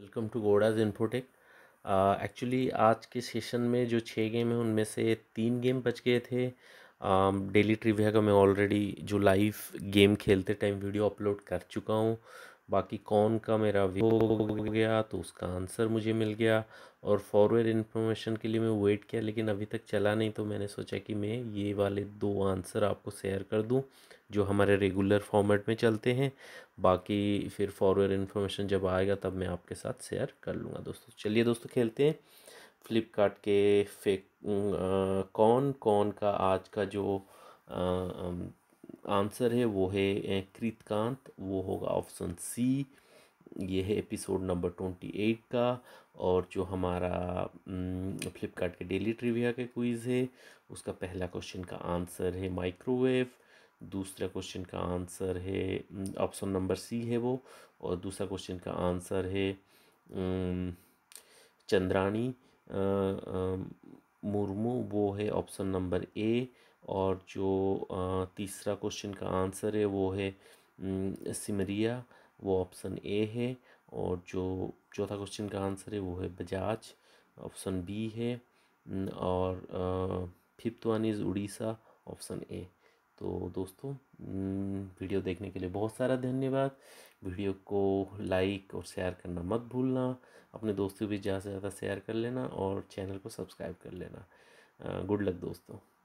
welcome to गोडाज Infotech actually आज के सेशन में जो छः गेम हैं उनमें से तीन गेम बच गए थे डेली um, ट्रिविया का मैं ऑलरेडी जो लाइव गेम खेलते टाइम वीडियो अपलोड कर चुका हूँ बाकी कौन का मेरा वो हो गया तो उसका आंसर मुझे मिल गया और फॉरवर्ड इन्फॉर्मेशन के लिए मैं वेट किया लेकिन अभी तक चला नहीं तो मैंने सोचा कि मैं ये वाले दो आंसर आपको शेयर कर दूं जो हमारे रेगुलर फॉर्मेट में चलते हैं बाकी फिर फॉरवर्ड इन्फॉर्मेशन जब आएगा तब मैं आपके साथ शेयर कर लूँगा दोस्तों चलिए दोस्तों खेलते हैं फ्लिपकार्ट के फेक कौन कौन का आज का जो आंसर है वो है कृतकांत वो होगा ऑप्शन सी ये है एपिसोड नंबर ट्वेंटी एट का और जो हमारा फ्लिपकार्ट के डेली ट्रिविया के क्विज़ है उसका पहला क्वेश्चन का आंसर है माइक्रोवेव दूसरा क्वेश्चन का आंसर है ऑप्शन नंबर सी है वो और दूसरा क्वेश्चन का आंसर है चंद्राणी मुर्मू वो है ऑप्शन नंबर ए और जो तीसरा क्वेश्चन का आंसर है वो है सिमरिया वो ऑप्शन ए है और जो चौथा क्वेश्चन का आंसर है वो है बजाज ऑप्शन बी है और fifth one is Orissa option A तो दोस्तों वीडियो देखने के लिए बहुत सारा धन्यवाद वीडियो को लाइक और शेयर करना मत भूलना अपने दोस्तों भी ज़्यादा से ज़्यादा शेयर कर लेना और चैनल को सब्सक्राइब कर लेना गुड लक दोस्तों